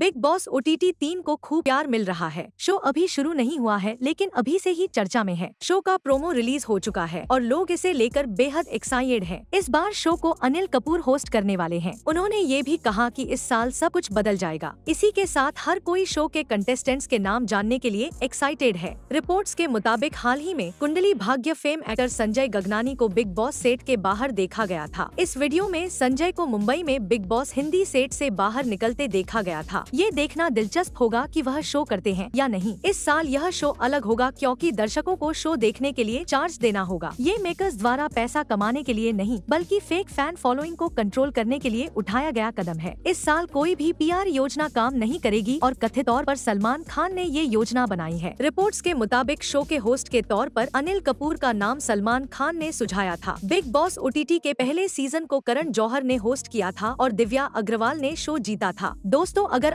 Big boss O T तीन को खूब प्यार मिल रहा है शो अभी शुरू नहीं हुआ है लेकिन अभी से ही चर्चा में है शो का प्रोमो रिलीज हो चुका है और लोग इसे लेकर बेहद एक्साइटेड हैं। इस बार शो को अनिल कपूर होस्ट करने वाले हैं। उन्होंने ये भी कहा कि इस साल सब कुछ बदल जाएगा इसी के साथ हर कोई शो के कंटेस्टेंट्स के नाम जानने के लिए एक्साइटेड है रिपोर्ट के मुताबिक हाल ही में कुंडली भाग्य फेम एक्टर संजय गगनानी को बिग बॉस सेट के बाहर देखा गया था इस वीडियो में संजय को मुंबई में बिग बॉस हिंदी सेट से बाहर निकलते देखा गया था ये देखना दिलचस्प होगा कि वह शो करते हैं या नहीं इस साल यह शो अलग होगा क्योंकि दर्शकों को शो देखने के लिए चार्ज देना होगा ये मेकर्स द्वारा पैसा कमाने के लिए नहीं बल्कि फेक फैन फॉलोइंग को कंट्रोल करने के लिए उठाया गया कदम है इस साल कोई भी पी योजना काम नहीं करेगी और कथित तौर आरोप सलमान खान ने ये योजना बनाई है रिपोर्ट के मुताबिक शो के होस्ट के तौर आरोप अनिल कपूर का नाम सलमान खान ने सुझाया था बिग बॉस ओटीटी के पहले सीजन को करण जौहर ने होस्ट किया था और दिव्या अग्रवाल ने शो जीता था दोस्तों अगर